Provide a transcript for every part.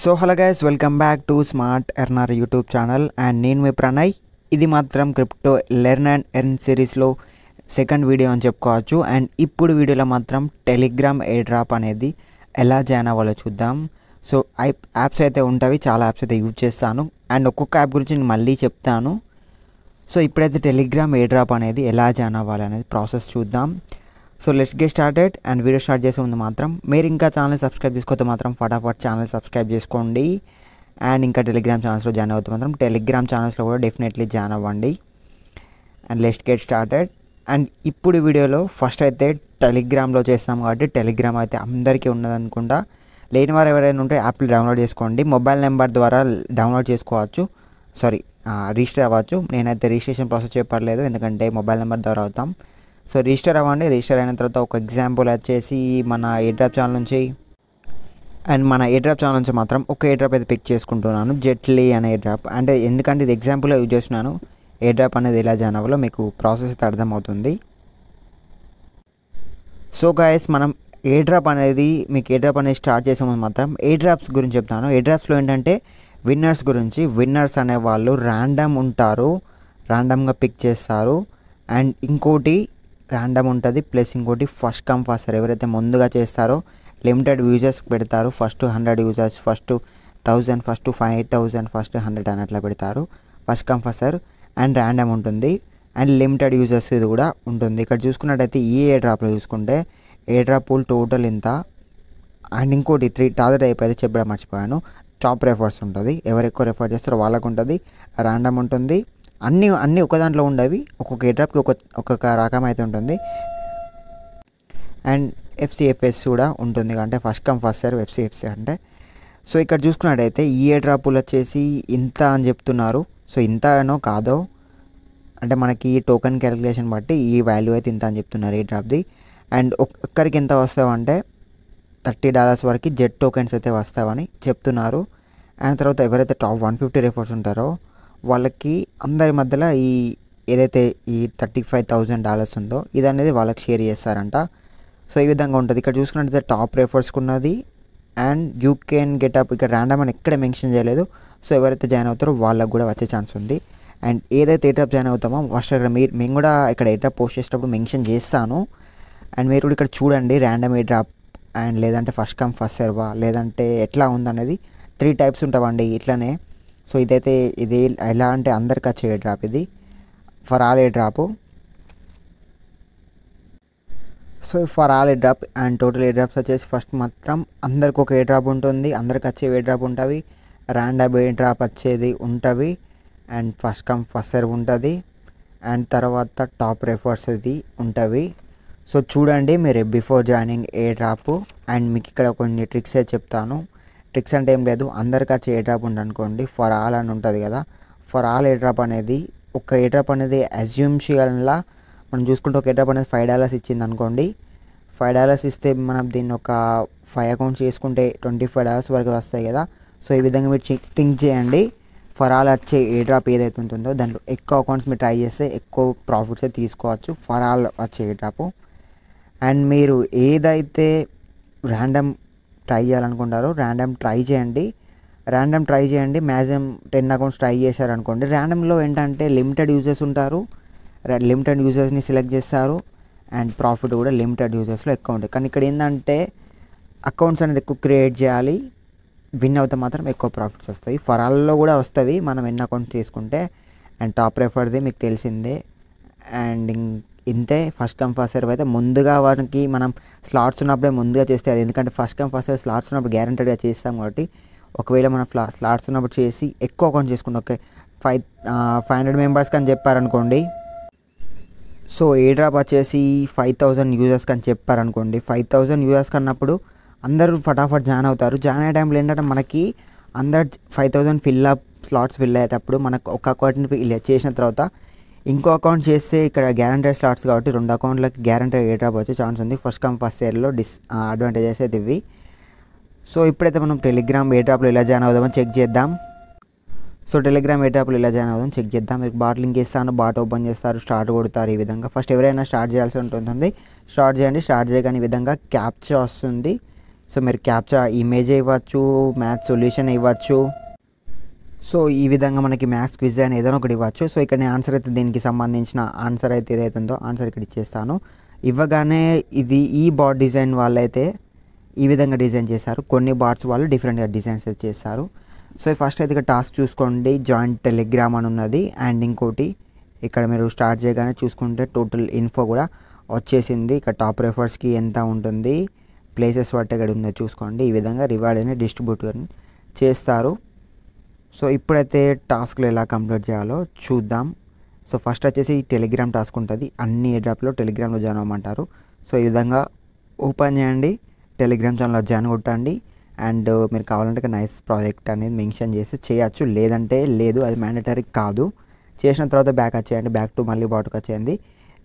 so hello guys welcome back to smart earner YouTube channel and నేను మీ ప్రణయ్ ఇది మాత్రం క్రిప్టో లెర్న్ అండ్ ఎర్న్ సిరీస్లో సెకండ్ వీడియో అని చెప్పుకోవచ్చు అండ్ ఇప్పుడు వీడియోలో మాత్రం టెలిగ్రామ్ ఎయిడ్రాప్ అనేది ఎలా జాయిన్ అవ్వాలో చూద్దాం సో యాప్స్ అయితే ఉంటాయి చాలా యాప్స్ అయితే యూజ్ చేస్తాను అండ్ ఒక్కొక్క యాప్ గురించి నేను మళ్ళీ చెప్తాను సో ఇప్పుడైతే టెలిగ్రామ్ ఎయిడ్రాప్ అనేది ఎలా జాయిన్ అవ్వాలి అనేది ప్రాసెస్ చూద్దాం so let's get started and video start చేసే ముందు మాత్రం మీరు ఇంకా ఛానల్ సబ్స్క్రైబ్ చేసుకోతే మాత్రం ఫటాఫట్ ఛానల్ సబ్స్క్రైబ్ చేసుకోండి అండ్ ఇంకా టెలిగ్రామ్ ఛానల్స్లో జాయిన్ అవుతే మాత్రం టెలిగ్రామ్ ఛానల్స్లో కూడా డెఫినెట్లీ జాయిన్ అవ్వండి and let's get started and ఇప్పుడు వీడియోలో ఫస్ట్ అయితే టెలిగ్రామ్లో చేస్తాం కాబట్టి టెలిగ్రామ్ అయితే అందరికీ ఉన్నదనుకుంటా లేని వారు ఎవరైనా ఉంటే యాప్లు డౌన్లోడ్ చేసుకోండి మొబైల్ నెంబర్ ద్వారా డౌన్లోడ్ చేసుకోవచ్చు సారీ రిజిస్టర్ అవ్వచ్చు నేనైతే రిజిస్ట్రేషన్ ప్రాసెస్ చెప్పలేదు ఎందుకంటే మొబైల్ నెంబర్ ద్వారా అవుతాం సో రిజిస్టర్ అవ్వండి రిజిస్టర్ అయిన తర్వాత ఒక ఎగ్జాంపుల్ వచ్చేసి మన ఎయిర్డ్రాప్ ఛానల్ నుంచి అండ్ మన ఎయిర్డ్రాప్ ఛానల్ నుంచి మాత్రం ఒక ఎయిర్డ్రాప్ అయితే పిక్ చేసుకుంటున్నాను జెట్లీ అనే ఎయిర్డ్రాప్ అంటే ఎందుకంటే ఇది ఎగ్జాంపుల్గా యూజ్ చేస్తున్నాను ఎయిర్డ్రాప్ అనేది ఎలా జాయిన్ అవ్వాలో మీకు ప్రాసెస్ అయితే అర్థమవుతుంది సో గాయస్ మనం డ్రాప్ అనేది మీకు ఏడ్రాప్ అనేది స్టార్ట్ చేసే ముందు మాత్రం డ్రాప్స్ గురించి చెప్తాను డ్రాప్స్లో ఏంటంటే విన్నర్స్ గురించి విన్నర్స్ అనే వాళ్ళు ర్యాండమ్ ఉంటారు ర్యాండమ్గా పిక్ చేస్తారు అండ్ ఇంకోటి ర్యాండమ్ ఉంటుంది ప్లస్ ఇంకోటి ఫస్ట్ కమ్ ఫస్ట్ ఎవరైతే ముందుగా చేస్తారో లిమిటెడ్ యూజర్స్ పెడతారు first hundred users first thousand first five eight thousand first hundred అని పెడతారు first come first and random ఉంటుంది అండ్ లిమిటెడ్ యూజర్స్ ఇది కూడా ఉంటుంది ఇక్కడ చూసుకున్నట్టయితే ఈ ఏ డ్రాప్లో చూసుకుంటే ఏ డ్రాప్ పూల్ టోటల్ ఇంత అండ్ ఇంకోటి త్రీ తాజా టైప్ అయితే చెప్పడం మర్చిపోయాను టాప్ రెఫర్స్ ఉంటుంది ఎవరు ఎక్కువ రెఫర్ చేస్తారో వాళ్ళకు ఉంటుంది ర్యాండమ్ ఉంటుంది అన్నీ అన్నీ ఒక దాంట్లో ఉండేవి ఒక్కొక్క ఎయిర్డ్రాప్కి ఒక ఒక్కొక్క రకం అయితే ఉంటుంది అండ్ ఎఫ్సిఎఫ్ఎస్ కూడా ఉంటుంది అంటే first come first sir FCFC అంటే సో ఇక్కడ చూసుకున్నట్టయితే ఈ డ్రాపులు వచ్చేసి ఇంత అని చెప్తున్నారు సో ఇంత ఏనో కాదో అంటే మనకి ఈ టోకెన్ క్యాలిక్యులేషన్ బట్టి ఈ వాల్యూ అయితే ఇంత అని చెప్తున్నారు ఈ డ్రాప్ది అండ్ ఒక్కరికి ఎంత వస్తావంటే థర్టీ డాలర్స్ వరకు జెట్ టోకెన్స్ అయితే వస్తావని చెప్తున్నారు అండ్ తర్వాత ఎవరైతే టాప్ వన్ ఫిఫ్టీ రిఫర్స్ ఉంటారో వాళ్ళకి అందరి మధ్యలో ఈ ఏదైతే ఈ థర్టీ ఫైవ్ థౌజండ్ డాలర్స్ ఉందో ఇది అనేది వాళ్ళకి షేర్ చేస్తారంట సో ఈ విధంగా ఉంటుంది ఇక్కడ చూసుకున్నట్టయితే టాప్ రేఫర్స్ ఉన్నది అండ్ యూ కెన్ గెటప్ ఇక్కడ ర్యాండమ్ అని ఎక్కడ మెన్షన్ చేయలేదు సో ఎవరైతే జాయిన్ అవుతారో వాళ్ళకు కూడా వచ్చే ఛాన్స్ ఉంది అండ్ ఏదైతే ఏటప్ జాయిన్ అవుతామో ఫస్ట్ అక్కడ మీరు మేము కూడా ఇక్కడ ఏటప్ పోస్ట్ చేసేటప్పుడు మెన్షన్ చేస్తాను అండ్ మీరు కూడా ఇక్కడ చూడండి ర్యాండమ్ డ్రాప్ అండ్ లేదంటే ఫస్ట్ కమ్ ఫస్ట్ సెర్వా లేదంటే ఎట్లా ఉందనేది త్రీ టైప్స్ ఉంటావండి ఇట్లనే సో ఇదైతే ఇది ఎలా అంటే అందరికి వచ్చే డ్రాప్ ఇది for all airdrop so for all airdrop and total airdrops వచ్చేసి ఫస్ట్ మాత్రం అందరికి ఒక ఏ డ్రాప్ ఉంటుంది అందరికి వచ్చే ఏ డ్రాప్ ఉంటుంది ర్యాండమ్ ఏ డ్రాప్ వచ్చేది ఉంటుంది and first come first serve ఉంటుంది అండ్ తర్వాత టాప్ రెఫర్స్ ఇది ఉంటుంది సో చూడండి మీరు before joining airdrop and మీకు ఇక్కడ కొన్ని ట్రిక్స్ చెప్తాను ట్రిక్స్ అంటే ఏం లేదు అందరికీ వచ్చే ఏ డ్రాప్ అనుకోండి ఫర్ ఆల్ అని ఉంటుంది కదా ఫర్ ఆల్ ఏ డ్రాప్ అనేది ఒక ఏ డ్రాప్ అనేది అజ్యూమ్షియన్లా మనం చూసుకుంటే ఒక ఏ డ్రాప్ అనేది ఫైవ్ డాలర్స్ ఇచ్చింది అనుకోండి ఫైవ్ డాలర్స్ ఇస్తే మనం దీన్ని ఒక ఫైవ్ అకౌంట్స్ చేసుకుంటే ట్వంటీ ఫైవ్ డాలర్స్ వరకు వస్తాయి కదా సో ఈ విధంగా మీరు థింక్ చేయండి ఫర్ ఆల్ వచ్చే ఏ డ్రాప్ ఏదైతే ఉంటుందో దాంట్లో ఎక్కువ అకౌంట్స్ మీరు ట్రై చేస్తే ఎక్కువ అయితే తీసుకోవచ్చు ఫర్ ఆల్ వచ్చే ఏ డ్రాప్ అండ్ మీరు ఏదైతే ర్యాండమ్ ట్రై చేయాలనుకుంటారో ర్యాండమ్ ట్రై చేయండి ర్యాండమ్ ట్రై చేయండి మ్యాక్సిమం టెన్ అకౌంట్స్ ట్రై చేశారనుకోండి ర్యాండమ్లో ఏంటంటే లిమిటెడ్ యూజర్స్ ఉంటారు లిమిటెడ్ యూజర్స్ని సెలెక్ట్ చేస్తారు అండ్ ప్రాఫిట్ కూడా లిమిటెడ్ యూజర్స్లో ఎక్కువ ఉంటుంది కానీ ఇక్కడ ఏంటంటే అకౌంట్స్ అనేది ఎక్కువ క్రియేట్ చేయాలి విన్ అవుతే మాత్రం ఎక్కువ ప్రాఫిట్స్ వస్తాయి ఫరాల్లో కూడా వస్తాయి మనం ఎన్ని అకౌంట్స్ తీసుకుంటే అండ్ టాప్ రెఫర్ది మీకు తెలిసిందే అండ్ ఇంతే ఫస్ట్ కమ్ ఫస్ట్ సర్వ్ అయితే ముందుగా వాటికి మనం స్లాట్స్ ఉన్నప్పుడే ముందుగా చేస్తే అది ఎందుకంటే first come first serve slots ఉన్నప్పుడు గ్యారంటీడ్గా చేస్తాం కాబట్టి ఒకవేళ మనం ఫ్లా స్లాట్స్ ఉన్నప్పుడు చేసి ఎక్కువ అకౌంట్ చేసుకుంటే ఓకే ఫైవ్ ఫైవ్ హండ్రెడ్ మెంబర్స్కి అని చెప్పారనుకోండి సో ఏ డ్రాప్ వచ్చేసి ఫైవ్ థౌజండ్ యూజర్స్కి అని చెప్పారనుకోండి ఫైవ్ థౌజండ్ యూజర్స్కి అన్నప్పుడు అందరూ ఫటాఫట్ జాయిన్ అవుతారు జాయిన్ అయ్యే టైంలో ఏంటంటే మనకి అందరు five thousand fill up slots fill అయ్యేటప్పుడు మనకు ఒక ఫిల్ చేసిన తర్వాత ఇంకో అకౌంట్ చేస్తే ఇక్కడ గ్యారంటీ స్లాట్స్ కాబట్టి రెండు అకౌంట్లకి గ్యారంటీ ఏ డ్రాప్ వచ్చే ఛాన్స్ ఉంది ఫస్ట్ కమ్ ఫస్ట్ ఇయర్లో డిస్ అడ్వాంటేజెస్ అయితే ఇవి సో ఇప్పుడైతే మనం టెలిగ్రామ్ ఏ డ్రాప్లో ఇలా జాయిన్ అవుదామని చెక్ చేద్దాం సో టెలిగ్రామ్ ఏ డ్రాప్లో ఇలా జాయిన్ అవుదాం చెక్ చేద్దాం మీరు బాట్ లింక్ ఇస్తాను బాట్ ఓపెన్ చేస్తారు స్టార్ట్ కొడతారు ఈ విధంగా ఫస్ట్ ఎవరైనా స్టార్ట్ చేయాల్సి ఉంటుంది స్టార్ట్ చేయండి స్టార్ట్ చేయగానే విధంగా క్యాప్చర్ వస్తుంది సో మీరు క్యాప్చర్ ఇమేజ్ ఇవ్వచ్చు మ్యాథ్ సొల్యూషన్ ఇవ్వచ్చు సో ఈ విధంగా మనకి మ్యాథ్స్ క్విజ్ అని ఏదైనా ఒకటి ఇవ్వచ్చు సో ఇక్కడ నేను ఆన్సర్ అయితే దీనికి సంబంధించిన ఆన్సర్ అయితే ఏదైతే ఉందో ఆన్సర్ ఇక్కడ ఇచ్చేస్తాను ఇవ్వగానే ఇది ఈ బాట్ డిజైన్ వాళ్ళైతే ఈ విధంగా డిజైన్ చేశారు కొన్ని బాట్స్ వాళ్ళు డిఫరెంట్గా డిజైన్స్ అయితే చేస్తారు సో ఫస్ట్ అయితే ఇక్కడ టాస్క్ చూసుకోండి జాయింట్ టెలిగ్రామ్ అని ఉన్నది అండ్ ఇంకోటి ఇక్కడ మీరు స్టార్ట్ చేయగానే చూసుకుంటే టోటల్ ఇన్ఫో కూడా వచ్చేసింది ఇక్కడ టాప్ రెఫర్స్కి ఎంత ఉంటుంది ప్లేసెస్ వాటి ఇక్కడ ఉన్నది చూసుకోండి ఈ విధంగా రివార్డ్ అనేది డిస్ట్రిబ్యూట్ చేస్తారు సో ఇప్పుడైతే టాస్క్లు ఎలా కంప్లీట్ చేయాలో చూద్దాం సో ఫస్ట్ వచ్చేసి టెలిగ్రామ్ టాస్క్ ఉంటుంది అన్ని ఎడాప్లో టెలిగ్రామ్లో జాయిన్ అవ్వమంటారు సో ఈ విధంగా ఓపెన్ చేయండి టెలిగ్రామ్ ఛానల్లో జాయిన్ కొట్టండి అండ్ మీరు కావాలంటే నైస్ ప్రాజెక్ట్ అనేది మెన్షన్ చేసి చేయొచ్చు లేదంటే లేదు అది మ్యాండటరీ కాదు చేసిన తర్వాత బ్యాక్ వచ్చేయండి బ్యాక్ టు మళ్ళీ బాటుకు వచ్చేయండి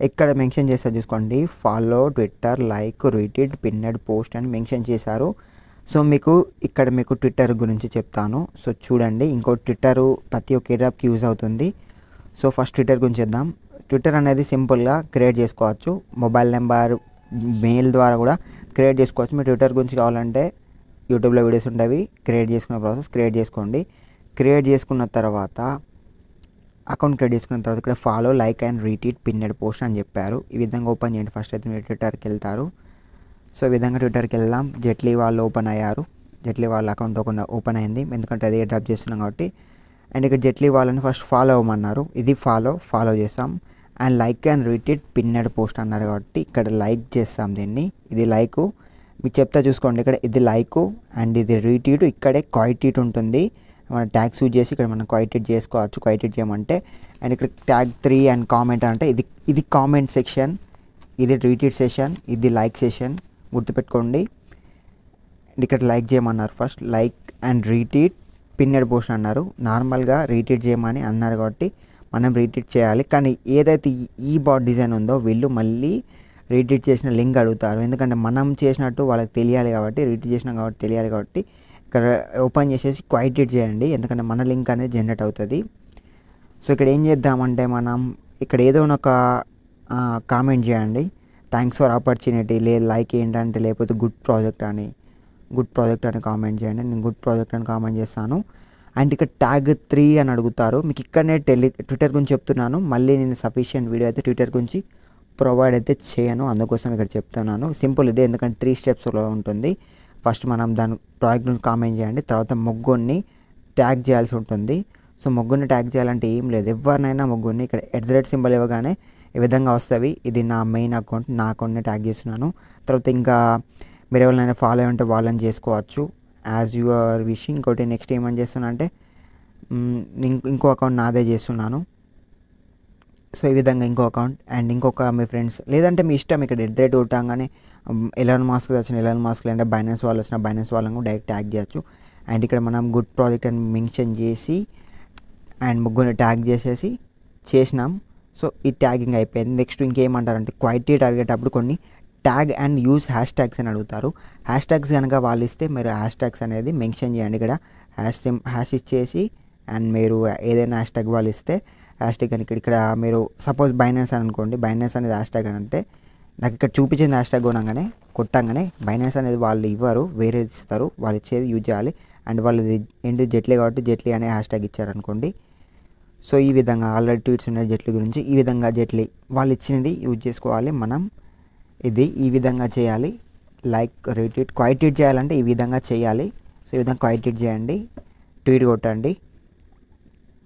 ఎక్కడ మెన్షన్ చేస్తారు చూసుకోండి follow Twitter like retweet pinned post అని మెన్షన్ చేశారు సో మీకు ఇక్కడ మీకు ట్విట్టర్ గురించి చెప్తాను సో చూడండి ఇంకో ట్విట్టర్ ప్రతి ఒక్క ఏరియాకి యూజ్ అవుతుంది సో ఫస్ట్ ట్విట్టర్ గురించి చేద్దాం ట్విట్టర్ అనేది సింపుల్గా క్రియేట్ చేసుకోవచ్చు మొబైల్ నెంబర్ మెయిల్ ద్వారా కూడా క్రియేట్ చేసుకోవచ్చు మీరు ట్విట్టర్ గురించి కావాలంటే యూట్యూబ్లో వీడియోస్ ఉంటాయి క్రియేట్ చేసుకున్న ప్రాసెస్ క్రియేట్ చేసుకోండి క్రియేట్ చేసుకున్న తర్వాత అకౌంట్ క్రియేట్ చేసుకున్న తర్వాత ఇక్కడ follow like and retweet pinned post అని చెప్పారు ఈ విధంగా ఓపెన్ చేయండి ఫస్ట్ అయితే మీరు ట్విట్టర్కి వెళ్తారు సో ఈ విధంగా ట్విట్టర్కి వెళ్దాం జెట్లీ వాళ్ళు ఓపెన్ అయ్యారు జెట్లీ వాళ్ళ అకౌంట్ ఓపెన్ అయింది ఎందుకంటే అది డ్రాప్ చేస్తున్నాం కాబట్టి అండ్ ఇక్కడ జెట్లీ వాళ్ళని ఫస్ట్ ఫాలో అవ్వమన్నారు ఇది ఫాలో ఫాలో చేస్తాం and like and retweet pinned post అన్నారు కాబట్టి ఇక్కడ లైక్ చేస్తాం దీన్ని ఇది లైకు మీకు చెప్తా చూసుకోండి ఇక్కడ ఇది లైకు అండ్ ఇది రీట్వీట్ ఇక్కడే క్వైటీట్ ఉంటుంది మన ట్యాగ్స్ యూజ్ చేసి ఇక్కడ మనం క్వైటీట్ చేసుకోవచ్చు క్వైటీట్ చేయమంటే అండ్ ఇక్కడ ట్యాగ్ త్రీ అండ్ కామెంట్ అంటే ఇది ఇది కామెంట్ సెక్షన్ ఇది రీట్వీట్ సెషన్ ఇది లైక్ సెషన్ గుర్తుపెట్టుకోండి ఇక్కడ లైక్ చేయమన్నారు first like and retweet pinned post అన్నారు నార్మల్గా రీటీట్ చేయమని అన్నారు కాబట్టి మనం రీటీట్ చేయాలి కానీ ఏదైతే ఈ బాట్ డిజైన్ ఉందో వీళ్ళు మళ్ళీ రీటీట్ చేసిన లింక్ అడుగుతారు ఎందుకంటే మనం చేసినట్టు వాళ్ళకి తెలియాలి కాబట్టి రీటీట్ చేసినాం కాబట్టి తెలియాలి కాబట్టి ఇక్కడ ఓపెన్ చేసేసి క్వైటీట్ చేయండి ఎందుకంటే మన లింక్ అనేది జనరేట్ అవుతుంది సో ఇక్కడ ఏం చేద్దామంటే మనం ఇక్కడ ఏదో ఒక కామెంట్ చేయండి థ్యాంక్స్ ఫర్ ఆపర్చునిటీ లే లైక్ ఏంటంటే లేకపోతే గుడ్ ప్రాజెక్ట్ అని గుడ్ ప్రాజెక్ట్ అని కామెంట్ చేయండి నేను గుడ్ ప్రాజెక్ట్ అని కామెంట్ చేస్తాను అండ్ ఇక్కడ ట్యాగ్ త్రీ అని అడుగుతారు మీకు ఇక్కడనే టెలి ట్విట్టర్ గురించి చెప్తున్నాను మళ్ళీ నేను సఫిషియంట్ వీడియో అయితే ట్విట్టర్ గురించి ప్రొవైడ్ అయితే చేయను అందుకోసం ఇక్కడ చెప్తున్నాను సింపుల్ ఇదే ఎందుకంటే త్రీ స్టెప్స్లో ఉంటుంది ఫస్ట్ మనం దాని ప్రాజెక్ట్ గురించి కామెంట్ చేయండి తర్వాత ముగ్గురిని ట్యాగ్ చేయాల్సి ఉంటుంది సో ముగ్గురిని ట్యాగ్ చేయాలంటే ఏం లేదు ఎవరినైనా ముగ్గురిని ఇక్కడ ఎడ్జరేట్ సింబల్ ఇవ్వగానే ఈ విధంగా వస్తుంది ఇది నా మెయిన్ అకౌంట్ నా అకౌంట్ని ట్యాగ్ చేస్తున్నాను తర్వాత ఇంకా మీరు ఎవరినైనా ఫాలో ఉంటే వాళ్ళని చేసుకోవచ్చు యాజ్ యువర్ విష్ ఇంకోటి నెక్స్ట్ ఏమని చేస్తున్నా అంటే ఇంకో అకౌంట్ నాదే చేస్తున్నాను సో ఈ విధంగా ఇంకో అకౌంట్ అండ్ ఇంకొక మీ ఫ్రెండ్స్ లేదంటే మీ ఇష్టం ఇక్కడ ఎడ్ రేట్ కానీ ఎలాన్ మాస్క్ వచ్చిన ఎలాన్ మాస్క్ లేదంటే బైనాన్స్ వాళ్ళు వచ్చిన బైనాన్స్ వాళ్ళని డైరెక్ట్ ట్యాగ్ చేయొచ్చు అండ్ ఇక్కడ మనం గుడ్ ప్రాజెక్ట్ అని మెన్షన్ చేసి అండ్ ముగ్గురిని ట్యాగ్ చేసేసి చేసినాం సో ఈ ట్యాగింగ్ అయిపోయింది నెక్స్ట్ ఇంకేమంటారంటే క్వాలిటీ టార్గెట్ అప్పుడు కొన్ని tag and use hashtags అని అడుగుతారు హ్యాష్ ట్యాగ్స్ కనుక వాళ్ళు ఇస్తే మీరు హ్యాష్ ట్యాగ్స్ అనేది మెన్షన్ చేయండి ఇక్కడ హ్యాష్ హ్యాష్ ఇచ్చేసి అండ్ మీరు ఏదైనా హ్యాష్ ట్యాగ్ వాళ్ళు ఇస్తే హ్యాష్ ట్యాగ్ కనుక ఇక్కడ మీరు సపోజ్ బైనాన్స్ అని అనుకోండి బైనాన్స్ అనేది హ్యాష్ ట్యాగ్ అని అంటే నాకు ఇక్కడ చూపించింది హ్యాష్ ట్యాగ్ కొనగానే కొట్టంగానే బైనాన్స్ అనేది వాళ్ళు ఇవ్వరు వేరే ఇస్తారు వాళ్ళు ఇచ్చేది యూజ్ చేయాలి అండ్ వాళ్ళు ఏంటి జెట్లీ కాబట్టి జెట్లీ అనే హ్యాష్ ట్యాగ్ ఇచ్చారనుకోండి సో ఈ విధంగా ఆల్రెడీ ట్వీట్స్ ఉన్న జెట్ల గురించి ఈ విధంగా జట్లు వాళ్ళు ఇచ్చినది యూజ్ చేసుకోవాలి మనం ఇది ఈ విధంగా చేయాలి లైక్ రీట్వీట్ క్వైట్వీట్ చేయాలంటే ఈ విధంగా చేయాలి సో ఈ విధంగా క్వైట్వీట్ చేయండి ట్వీట్ కొట్టండి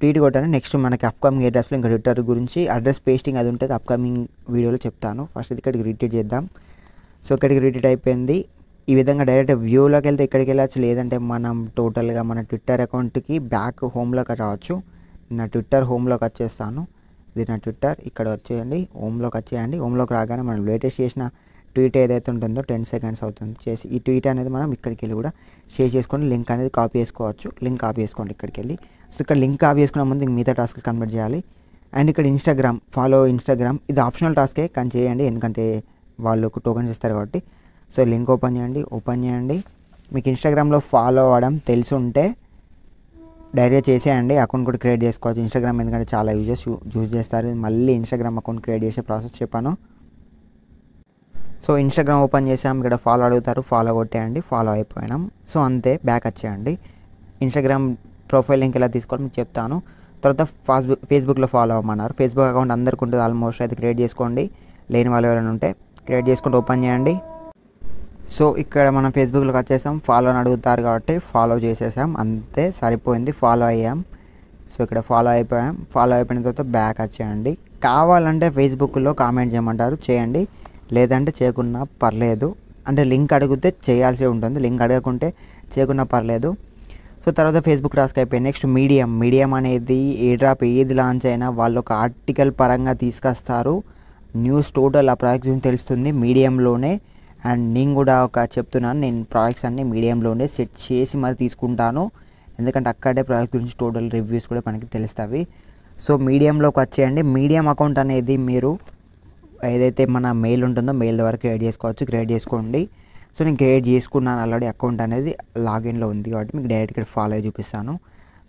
ట్వీట్ కొట్టండి నెక్స్ట్ మనకి అప్కమింగ్ అడ్రస్లో ఇంకా ట్విట్టర్ గురించి అడ్రస్ పేస్టింగ్ అది ఉంటుంది అప్కమింగ్ వీడియోలో చెప్తాను ఫస్ట్ ఇక్కడికి రీట్వీట్ చేద్దాం సో ఇక్కడికి రీట్వీట్ అయిపోయింది ఈ విధంగా డైరెక్ట్ వ్యూలోకి వెళ్తే ఇక్కడికి వెళ్ళచ్చు లేదంటే మనం టోటల్గా మన ట్విట్టర్ అకౌంట్కి బ్యాక్ హోమ్లోకి రావచ్చు నా ట్విట్టర్ హోమ్లోకి వచ్చేస్తాను ఇది నా ట్విట్టర్ ఇక్కడ వచ్చేయండి హోమ్లోకి వచ్చేయండి హోమ్లోకి రాగానే మనం లేటెస్ట్ చేసిన ట్వీట్ ఏదైతే ఉంటుందో టెన్ సెకండ్స్ అవుతుంది చేసి ఈ ట్వీట్ అనేది మనం ఇక్కడికి వెళ్ళి కూడా షేర్ చేసుకొని లింక్ అనేది కాపీ చేసుకోవచ్చు లింక్ కాపీ చేసుకోండి ఇక్కడికి వెళ్ళి సో ఇక్కడ లింక్ కాపీ చేసుకున్న ముందు మిగతా టాస్క్ కన్వర్ట్ చేయాలి అండ్ ఇక్కడ ఇన్స్టాగ్రామ్ ఫాలో ఇన్స్టాగ్రామ్ ఇది ఆప్షనల్ టాస్కే కానీ చేయండి ఎందుకంటే వాళ్ళు టోకన్స్ ఇస్తారు కాబట్టి సో లింక్ ఓపెన్ చేయండి ఓపెన్ చేయండి మీకు ఇన్స్టాగ్రామ్లో ఫాలో అవ్వడం తెలిసి ఉంటే డైరెక్ట్గా చేసేయండి అకౌంట్ కూడా క్రియేట్ చేసుకోవచ్చు ఇన్స్టాగ్రామ్ ఎందుకంటే చాలా యూజెస్ యూజ్ చేస్తారు మళ్ళీ ఇన్స్టాగ్రామ్ అకౌంట్ క్రియేట్ చేసే ప్రాసెస్ చెప్పాను సో ఇన్స్టాగ్రామ్ ఓపెన్ చేసాం ఇక్కడ ఫాలో అడుగుతారు ఫాలో కొట్టేయండి ఫాలో అయిపోయినాం సో అంతే బ్యాక్ వచ్చేయండి ఇన్స్టాగ్రామ్ ప్రొఫైల్ లింక్ ఎలా తీసుకోవాలి మీకు చెప్తాను తర్వాత ఫాస్బుక్ ఫేస్బుక్లో ఫాలో అవ్వమన్నారు ఫేస్బుక్ అకౌంట్ అందరికి ఉంటుంది ఆల్మోస్ట్ అయితే క్రియేట్ చేసుకోండి లేని వాళ్ళు ఎవరైనా ఉంటే క్రియేట్ చేసుకుంటూ ఓపెన్ చేయండి సో ఇక్కడ మనం ఫేస్బుక్లోకి వచ్చేసాం ఫాలో అని అడుగుతారు కాబట్టి ఫాలో చేసేసాం అంతే సరిపోయింది ఫాలో అయ్యాం సో ఇక్కడ ఫాలో అయిపోయాం ఫాలో అయిపోయిన తర్వాత బ్యాక్ వచ్చేయండి కావాలంటే ఫేస్బుక్లో కామెంట్ చేయమంటారు చేయండి లేదంటే చేయకున్నా పర్లేదు అంటే లింక్ అడిగితే చేయాల్సి ఉంటుంది లింక్ అడగకుంటే చేయకున్నా పర్లేదు సో తర్వాత ఫేస్బుక్ టాస్క్ అయిపోయి నెక్స్ట్ మీడియం మీడియం అనేది ఏ డ్రాప్ ఏది లాంచ్ అయినా వాళ్ళు ఒక ఆర్టికల్ పరంగా తీసుకొస్తారు న్యూస్ టోటల్ ఆ ప్రాజెక్ట్ గురించి తెలుస్తుంది మీడియంలోనే అండ్ నేను కూడా ఒక చెప్తున్నాను నేను ప్రాజెక్ట్స్ అన్ని మీడియంలోనే సెట్ చేసి మరి తీసుకుంటాను ఎందుకంటే అక్కడే ప్రాజెక్ట్ గురించి టోటల్ రివ్యూస్ కూడా మనకి తెలుస్తాయి సో మీడియంలోకి వచ్చేయండి మీడియం అకౌంట్ అనేది మీరు ఏదైతే మన మెయిల్ ఉంటుందో మెయిల్ ద్వారా క్రియేట్ చేసుకోవచ్చు క్రియేట్ చేసుకోండి సో నేను క్రియేట్ చేసుకున్నాను ఆల్రెడీ అకౌంట్ అనేది లాగిన్లో ఉంది కాబట్టి మీకు డైరెక్ట్ ఇక్కడ ఫాలో అయ్యి చూపిస్తాను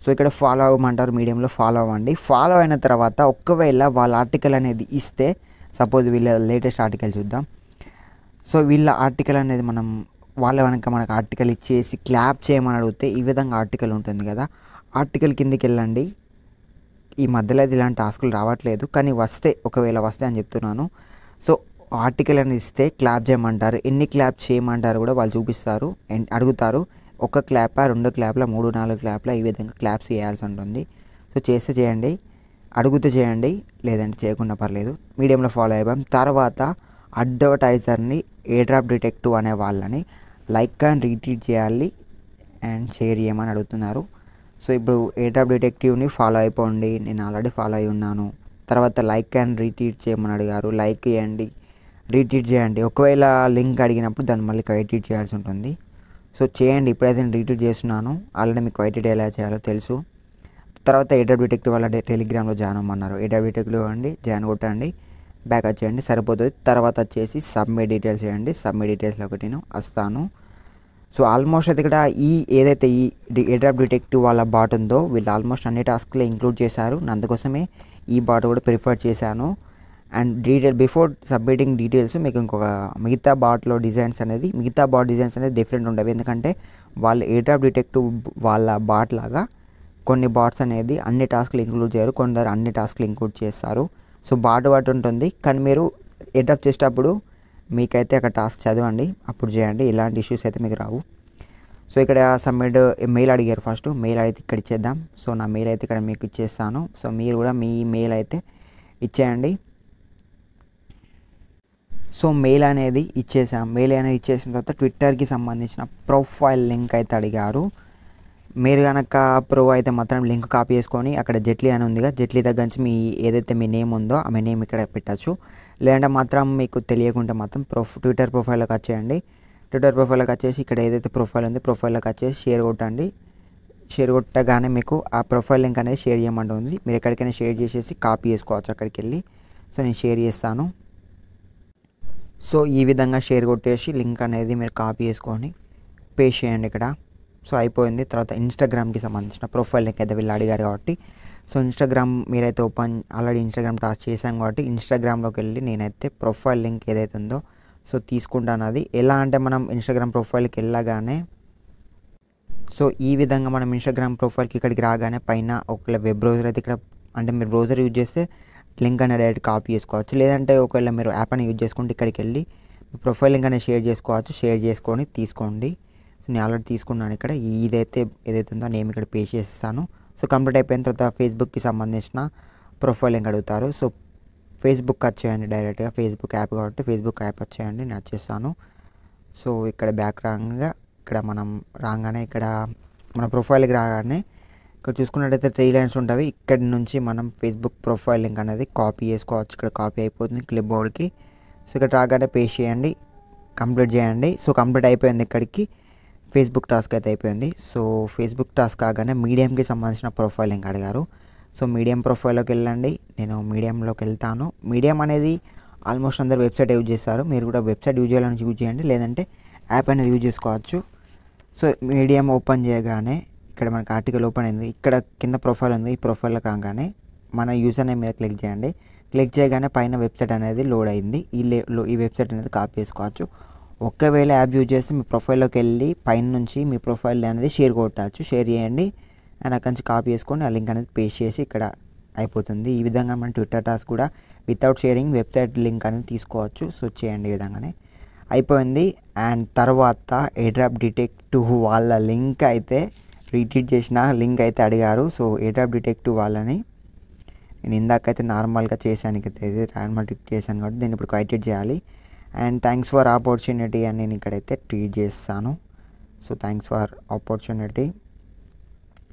సో ఇక్కడ ఫాలో అవ్వమంటారు మీడియంలో ఫాలో అవ్వండి ఫాలో అయిన తర్వాత ఒకవేళ వాళ్ళ ఆర్టికల్ అనేది ఇస్తే సపోజ్ వీళ్ళ లేటెస్ట్ ఆర్టికల్ చూద్దాం సో వీళ్ళ ఆర్టికల్ అనేది మనం వాళ్ళ వెనక మనకు ఆర్టికల్ ఇచ్చేసి క్లాప్ చేయమని అడిగితే ఈ విధంగా ఆర్టికల్ ఉంటుంది కదా ఆర్టికల్ కిందికి వెళ్ళండి ఈ మధ్యలో అయితే ఇలాంటి టాస్కులు రావట్లేదు కానీ వస్తే ఒకవేళ వస్తే అని చెప్తున్నాను సో ఆర్టికల్ అని ఇస్తే క్లాప్ చేయమంటారు ఎన్ని క్లాప్ చేయమంటారు కూడా వాళ్ళు చూపిస్తారు అడుగుతారు ఒక క్లాప్ రెండు క్లాప్ల మూడు నాలుగు క్లాప్ల ఈ విధంగా క్లాప్స్ చేయాల్సి ఉంటుంది సో చేస్తే చేయండి అడుగుతే చేయండి లేదంటే చేయకుండా పర్లేదు మీడియంలో ఫాలో అయ్యాం తర్వాత అడ్వర్టైజర్ని ఏడ్రాప్ డిటెక్టివ్ అనే వాళ్ళని లైక్ అండ్ రీట్రీట్ చేయాలి అండ్ షేర్ చేయమని అడుగుతున్నారు సో ఇప్పుడు ఏడ్రాప్ డిటెక్టివ్ని ఫాలో అయిపోండి నేను ఆల్రెడీ ఫాలో అయి ఉన్నాను తర్వాత లైక్ అండ్ రీట్రీట్ చేయమని అడిగారు లైక్ చేయండి రీట్రీట్ చేయండి ఒకవేళ లింక్ అడిగినప్పుడు దాన్ని మళ్ళీ ఎడిట్ చేయాల్సి ఉంటుంది సో చేయండి ఇప్పుడైతే నేను రీట్రీట్ చేస్తున్నాను ఆల్రెడీ మీకు ఎడిట్ ఎలా చేయాలో తెలుసు తర్వాత డిటెక్టివ్ వాళ్ళ టెలిగ్రామ్లో జాయిన్ అవ్వమన్నారు డిటెక్టివ్ అండి జాయిన్ కొట్టండి బ్యాక్ వచ్చేయండి సరిపోతుంది తర్వాత వచ్చేసి సబ్మిట్ డీటెయిల్స్ చేయండి సబ్మిట్ డీటెయిల్స్లో ఒకటి నేను వస్తాను సో ఆల్మోస్ట్ అది ఇక్కడ ఈ ఏదైతే ఈ ఎడ్రాప్ డిటెక్టివ్ వాళ్ళ బాట్ ఉందో వీళ్ళు ఆల్మోస్ట్ అన్ని టాస్క్లో ఇంక్లూడ్ చేశారు అందుకోసమే ఈ బాట్ కూడా ప్రిఫర్ చేశాను and detail before submitting details మీకు ఇంకొక మిగతా బాట్లో డిజైన్స్ అనేది మిగతా బాట్ డిజైన్స్ అనేది డిఫరెంట్ ఉండవు ఎందుకంటే వాళ్ళు ఎడ్రాప్ డిటెక్టివ్ వాళ్ళ బాట్ లాగా కొన్ని బాట్స్ అనేది అన్ని టాస్క్లు ఇంక్లూడ్ చేయరు కొందరు అన్ని టాస్క్లు ఇంక్లూడ్ చేస్తారు సో బాటు బాటు ఉంటుంది కానీ మీరు ఎడప్ చేసేటప్పుడు మీకైతే అక్కడ టాస్క్ చదవండి అప్పుడు చేయండి ఇలాంటి ఇష్యూస్ అయితే మీకు రావు సో ఇక్కడ సబ్మిట్ మెయిల్ అడిగారు ఫస్ట్ మెయిల్ అయితే ఇక్కడ ఇచ్చేద్దాం సో నా మెయిల్ అయితే ఇక్కడ మీకు ఇచ్చేస్తాను సో మీరు కూడా మీ మెయిల్ అయితే ఇచ్చేయండి సో మెయిల్ అనేది ఇచ్చేసాం మెయిల్ అనేది ఇచ్చేసిన తర్వాత ట్విట్టర్కి సంబంధించిన ప్రొఫైల్ లింక్ అయితే అడిగారు మీరు కనుక ప్రో అయితే మాత్రం లింక్ కాపీ చేసుకొని అక్కడ జెట్లీ అని ఉందిగా జెట్లీ దగ్గర నుంచి మీ ఏదైతే మీ నేమ్ ఉందో ఆ మీ నేమ్ ఇక్కడ పెట్టచ్చు లేదంటే మాత్రం మీకు తెలియకుంటే మాత్రం ప్రొఫ్ ట్విట్టర్ ప్రొఫైల్లోకి వచ్చేయండి ట్విట్టర్ ప్రొఫైల్లోకి వచ్చేసి ఇక్కడ ఏదైతే ప్రొఫైల్ ఉంది ప్రొఫైల్లోకి వచ్చేసి షేర్ కొట్టండి షేర్ కొట్టగానే మీకు ఆ ప్రొఫైల్ లింక్ అనేది షేర్ చేయమంటుంది మీరు ఎక్కడికైనా షేర్ చేసేసి కాపీ చేసుకోవచ్చు అక్కడికి వెళ్ళి సో నేను షేర్ చేస్తాను సో ఈ విధంగా షేర్ కొట్టేసి లింక్ అనేది మీరు కాపీ చేసుకొని పేస్ట్ చేయండి ఇక్కడ సో అయిపోయింది తర్వాత ఇన్స్టాగ్రామ్కి సంబంధించిన ప్రొఫైల్ లింక్ అయితే వీళ్ళు అడిగారు కాబట్టి సో ఇన్స్టాగ్రామ్ మీరైతే ఓపెన్ ఆల్రెడీ ఇన్స్టాగ్రామ్ టాస్క్ చేశాం కాబట్టి ఇన్స్టాగ్రామ్లోకి వెళ్ళి నేనైతే ప్రొఫైల్ లింక్ ఏదైతే ఉందో సో తీసుకుంటాను అది ఎలా అంటే మనం ఇన్స్టాగ్రామ్ ప్రొఫైల్కి వెళ్ళగానే సో ఈ విధంగా మనం ఇన్స్టాగ్రామ్ ప్రొఫైల్కి ఇక్కడికి రాగానే పైన ఒకవేళ వెబ్ బ్రౌజర్ అయితే ఇక్కడ అంటే మీరు బ్రౌజర్ యూజ్ చేస్తే లింక్ అనేది డైరెక్ట్ కాపీ చేసుకోవచ్చు లేదంటే ఒకవేళ మీరు యాప్ అని యూజ్ చేసుకుంటే ఇక్కడికి వెళ్ళి ప్రొఫైల్ లింక్ అనేది షేర్ చేసుకోవచ్చు షేర్ చేసుకొని తీసుకోండి నేను ఆల్రెడీ తీసుకున్నాను ఇక్కడ ఇదైతే ఏదైతే ఉందో నేమ్ ఇక్కడ పే చేస్తాను సో కంప్లీట్ అయిపోయిన తర్వాత ఫేస్బుక్కి సంబంధించిన ప్రొఫైల్ ఇంక అడుగుతారు సో ఫేస్బుక్ వచ్చేయండి డైరెక్ట్గా ఫేస్బుక్ యాప్ కాబట్టి ఫేస్బుక్ యాప్ వచ్చేయండి నేను వచ్చేస్తాను సో ఇక్కడ బ్యాక్ రాగా ఇక్కడ మనం రాగానే ఇక్కడ మన ప్రొఫైల్కి రాగానే ఇక్కడ చూసుకున్నట్టయితే త్రీ లైన్స్ ఉంటాయి ఇక్కడి నుంచి మనం ఫేస్బుక్ ప్రొఫైల్ లింక్ అనేది కాపీ చేసుకోవచ్చు ఇక్కడ కాపీ అయిపోతుంది క్లిప్ బోర్డ్కి సో ఇక్కడ రాగానే పేస్ట్ చేయండి కంప్లీట్ చేయండి సో కంప్లీట్ అయిపోయింది ఇక్కడికి ఫేస్బుక్ టాస్క్ అయితే అయిపోయింది సో ఫేస్బుక్ టాస్క్ కాగానే మీడియంకి సంబంధించిన ప్రొఫైల్ ఇంకా అడిగారు సో మీడియం ప్రొఫైల్లోకి వెళ్ళండి నేను మీడియంలోకి వెళ్తాను మీడియం అనేది ఆల్మోస్ట్ అందరు వెబ్సైట్ యూజ్ చేస్తారు మీరు కూడా వెబ్సైట్ యూజ్ చేయాలని యూజ్ చేయండి లేదంటే యాప్ అనేది యూజ్ చేసుకోవచ్చు సో మీడియం ఓపెన్ చేయగానే ఇక్కడ మనకి ఆర్టికల్ ఓపెన్ అయింది ఇక్కడ కింద ప్రొఫైల్ ఉంది ఈ ప్రొఫైల్లో కాగానే మన యూజర్ నేమ్ మీద క్లిక్ చేయండి క్లిక్ చేయగానే పైన వెబ్సైట్ అనేది లోడ్ అయింది ఈ ఈ వెబ్సైట్ అనేది కాపీ చేసుకోవచ్చు ఒక్కవేళ యాప్ యూజ్ చేస్తే మీ ప్రొఫైల్లోకి వెళ్ళి పైన నుంచి మీ ప్రొఫైల్ అనేది షేర్ కొట్టచ్చు షేర్ చేయండి అండ్ అక్కడి నుంచి కాపీ చేసుకొని ఆ లింక్ అనేది పేస్ట్ చేసి ఇక్కడ అయిపోతుంది ఈ విధంగా మన ట్విట్టర్ టాస్క్ కూడా వితౌట్ షేరింగ్ వెబ్సైట్ లింక్ అనేది తీసుకోవచ్చు సో చేయండి ఈ విధంగానే అయిపోయింది అండ్ తర్వాత ఎడ్రాప్ డిటెక్టివ్ వాళ్ళ లింక్ అయితే రీట్రీట్ చేసిన లింక్ అయితే అడిగారు సో ఎడ్రాప్ డిటెక్టివ్ వాళ్ళని నేను ఇందాకైతే నార్మల్గా చేశాను అయితే నార్మల్ చేశాను కాబట్టి దీన్ని ఇప్పుడు క్వైటెడ్ చేయాలి అండ్ థ్యాంక్స్ ఫర్ ఆపర్చునిటీ అని నేను ఇక్కడైతే ట్వీట్ చేస్తాను so thanks for opportunity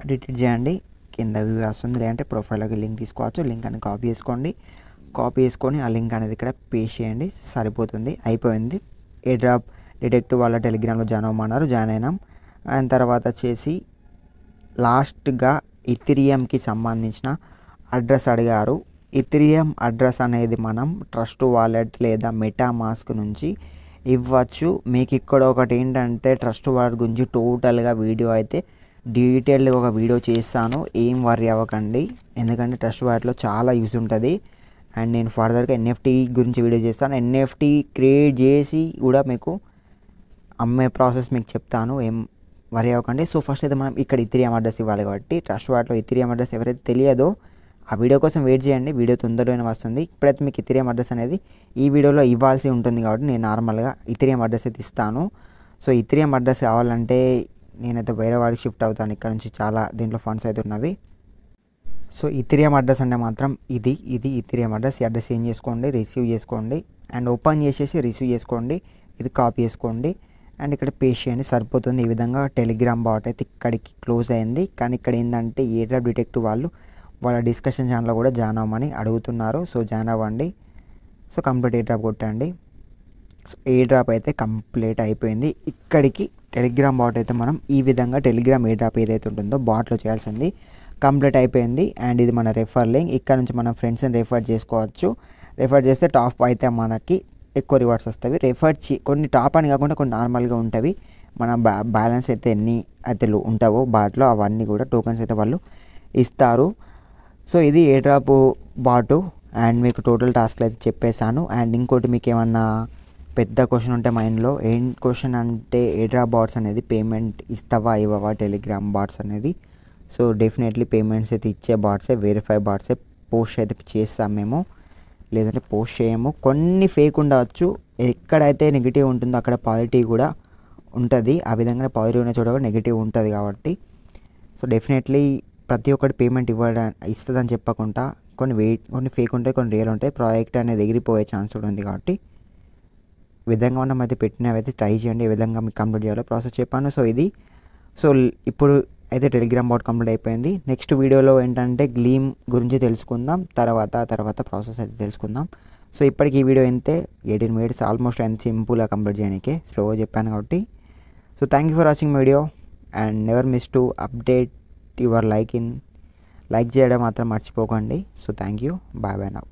retweet చేయండి కింద వ్యూ వస్తుంది లేదంటే ప్రొఫైల్కి లింక్ తీసుకోవచ్చు లింక్ అని కాపీ చేసుకోండి కాపీ చేసుకొని ఆ లింక్ అనేది ఇక్కడ పేస్ట్ చేయండి సరిపోతుంది అయిపోయింది ఏ డ్రాప్ డిటెక్టివ్ వాళ్ళ టెలిగ్రామ్లో జాయిన్ అవ్వమన్నారు జాయిన్ అయినాం అండ్ తర్వాత వచ్చేసి లాస్ట్గా ఇథిరియంకి సంబంధించిన అడ్రస్ అడిగారు ఇథ్రియం అడ్రస్ అనేది మనం ట్రస్ట్ వాలెట్ లేదా మెటా మాస్క్ నుంచి ఇవ్వచ్చు మీకు ఇక్కడ ఒకటి ఏంటంటే ట్రస్ట్ వాలెట్ గురించి టోటల్గా వీడియో అయితే డీటెయిల్గా ఒక వీడియో చేస్తాను ఏం వరి అవ్వకండి ఎందుకంటే ట్రస్ట్ వాలెట్లో చాలా యూస్ ఉంటుంది అండ్ నేను ఫర్దర్గా ఎన్ఎఫ్టీ గురించి వీడియో చేస్తాను ఎన్ఎఫ్టీ క్రియేట్ చేసి కూడా మీకు అమ్మే ప్రాసెస్ మీకు చెప్తాను ఏం వరి అవ్వకండి సో ఫస్ట్ అయితే మనం ఇక్కడ ఇథిరియం అడ్రస్ ఇవ్వాలి కాబట్టి ట్రస్ట్ వాటిలో ఇథిరియం అడ్రస్ ఎవరైతే తెలియదో ఆ వీడియో కోసం వెయిట్ చేయండి వీడియో తొందరలోనే వస్తుంది ఇప్పుడైతే మీకు ఇథిరియం అడ్రస్ అనేది ఈ వీడియోలో ఇవ్వాల్సి ఉంటుంది కాబట్టి నేను నార్మల్గా ఇథిరియం అడ్రస్ అయితే ఇస్తాను సో ఇథిరియం అడ్రస్ కావాలంటే నేనైతే వేరే వాడికి షిఫ్ట్ అవుతాను ఇక్కడ నుంచి చాలా దీంట్లో ఫండ్స్ అయితే ఉన్నవి సో ఇథిరియం అడ్రస్ అంటే మాత్రం ఇది ఇది ఇథిరియం అడ్రస్ ఈ అడ్రస్ ఏం చేసుకోండి రిసీవ్ చేసుకోండి అండ్ ఓపెన్ చేసేసి రిసీవ్ చేసుకోండి ఇది కాపీ చేసుకోండి అండ్ ఇక్కడ పేస్ చేయండి సరిపోతుంది ఈ విధంగా టెలిగ్రామ్ బాట్ అయితే ఇక్కడికి క్లోజ్ అయింది కానీ ఇక్కడ ఏంటంటే ఏడా డిటెక్టివ్ వాళ్ళు వాళ్ళ డిస్కషన్ ఛానల్లో కూడా జాయిన్ అవ్వమని అడుగుతున్నారు సో జాయిన్ అవ్వండి సో కంప్లీట్ ఏ డ్రాప్ కొట్టండి సో ఏ డ్రాప్ అయితే కంప్లీట్ అయిపోయింది ఇక్కడికి టెలిగ్రామ్ బాట్ అయితే మనం ఈ విధంగా టెలిగ్రామ్ ఏ డ్రాప్ ఏదైతే ఉంటుందో బాట్లో చేయాల్సింది కంప్లీట్ అయిపోయింది అండ్ ఇది మన రెఫర్ లింక్ ఇక్కడ నుంచి మనం ఫ్రెండ్స్ని రెఫర్ చేసుకోవచ్చు రెఫర్ చేస్తే టాప్ అయితే మనకి ఎక్కువ రివార్డ్స్ వస్తాయి రెఫర్ చే కొన్ని టాప్ అని కాకుండా కొన్ని నార్మల్గా ఉంటాయి మన బ్యాలెన్స్ అయితే ఎన్ని అయితే ఉంటావో బాట్లో అవన్నీ కూడా టోకెన్స్ అయితే వాళ్ళు ఇస్తారు సో ఇది ఏ డ్రాప్ బాటు అండ్ మీకు టోటల్ టాస్క్లు అయితే చెప్పేశాను అండ్ ఇంకోటి మీకు ఏమన్నా పెద్ద క్వశ్చన్ ఉంటే మైండ్లో ఏం క్వశ్చన్ అంటే ఏడ్రా బాట్స్ అనేది పేమెంట్ ఇస్తావా ఇవ్వవా టెలిగ్రామ్ బాట్స్ అనేది సో డెఫినెట్లీ పేమెంట్స్ అయితే ఇచ్చే బాట్సే వెరిఫై బాట్సే పోస్ట్ అయితే చేస్తాం మేము లేదంటే పోస్ట్ చేయము కొన్ని ఫేక్ ఉండవచ్చు ఎక్కడైతే నెగిటివ్ ఉంటుందో అక్కడ పాజిటివ్ కూడా ఉంటుంది ఆ విధంగా పాజిటివ్ ఉన్న చోట కూడా నెగిటివ్ ఉంటుంది కాబట్టి సో డెఫినెట్లీ ప్రతి ఒక్కటి పేమెంట్ ఇవ్వడా ఇస్తుందని చెప్పకుండా కొన్ని వెయిట్ కొన్ని ఫేక్ ఉంటాయి కొన్ని రియల్ ఉంటాయి ప్రాజెక్ట్ అనేది ఎగిరిపోయే ఛాన్స్ కూడా ఉంది కాబట్టి విధంగా మనం అయితే పెట్టినవైతే ట్రై చేయండి ఏ విధంగా మీకు కంప్లీట్ చేయాలో ప్రాసెస్ చెప్పాను సో ఇది సో ఇప్పుడు అయితే టెలిగ్రామ్ బాట్ కంప్లీట్ అయిపోయింది నెక్స్ట్ వీడియోలో ఏంటంటే గ్లీమ్ గురించి తెలుసుకుందాం తర్వాత తర్వాత ప్రాసెస్ అయితే తెలుసుకుందాం సో ఇప్పటికి ఈ వీడియో అయితే ఎయిటీన్ మినిట్స్ ఆల్మోస్ట్ ఎంత సింపుల్గా కంప్లీట్ చేయడానికి స్లోగా చెప్పాను కాబట్టి so thank you for watching video and never miss to update your like in like చేయడం మాత్రం మర్చిపోకండి so thank you bye bye నా